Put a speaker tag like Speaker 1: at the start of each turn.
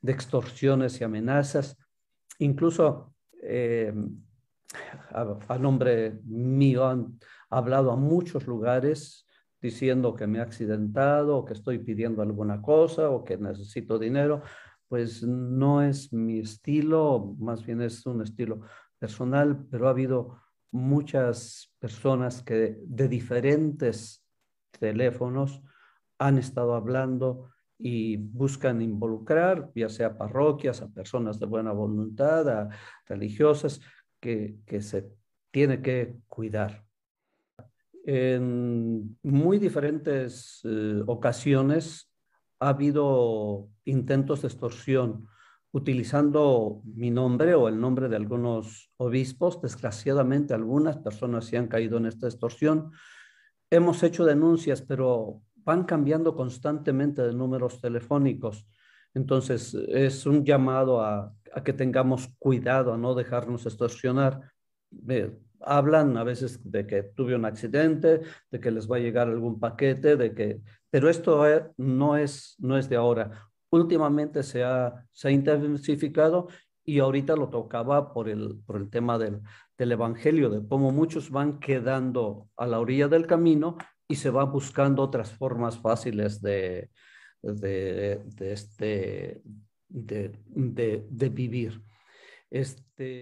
Speaker 1: de extorsiones y amenazas, incluso eh, a, nombre mío han hablado a muchos lugares diciendo que me he accidentado o que estoy pidiendo alguna cosa o que necesito dinero, pues no es mi estilo, más bien es un estilo personal, pero ha habido muchas personas que de diferentes teléfonos han estado hablando y buscan involucrar, ya sea parroquias, a personas de buena voluntad, a religiosas, que, se tiene que cuidar. En muy diferentes eh, ocasiones ha habido intentos de extorsión utilizando mi nombre o el nombre de algunos obispos. Desgraciadamente algunas personas se han caído en esta extorsión. Hemos hecho denuncias, pero van cambiando constantemente de números telefónicos. Entonces, es un llamado a, que tengamos cuidado, a no dejarnos extorsionar. hablan a veces de que tuve un accidente, de que les va a llegar algún paquete, de que... Pero esto eh, no es, no es de ahora. Últimamente se ha, se intensificado y ahorita lo tocaba por el, por el tema del, del Evangelio, de cómo muchos van quedando a la orilla del camino y se va buscando otras formas fáciles de, de, este, vivir. Este,